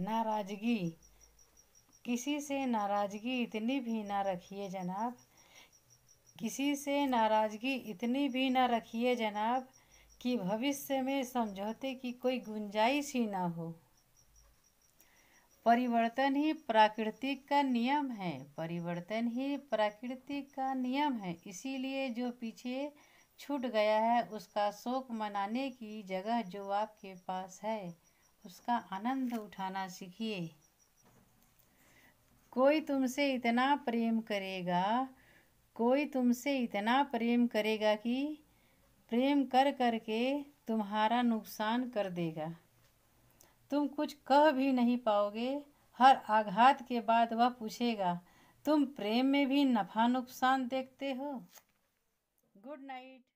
नाराज़गी किसी से नाराज़गी इतनी भी ना रखिए जनाब किसी से नाराज़गी इतनी भी ना रखिए जनाब कि भविष्य में समझौते की कोई गुंजाइश ही ना हो परिवर्तन ही प्राकृतिक का नियम है परिवर्तन ही प्राकृतिक का नियम है इसीलिए जो पीछे छूट गया है उसका शोक मनाने की जगह जो आपके पास है उसका आनंद उठाना सीखिए कोई तुमसे इतना प्रेम करेगा कोई तुमसे इतना प्रेम करेगा कि प्रेम कर कर के तुम्हारा नुकसान कर देगा तुम कुछ कह भी नहीं पाओगे हर आघात के बाद वह पूछेगा तुम प्रेम में भी नफा नुकसान देखते हो गुड नाइट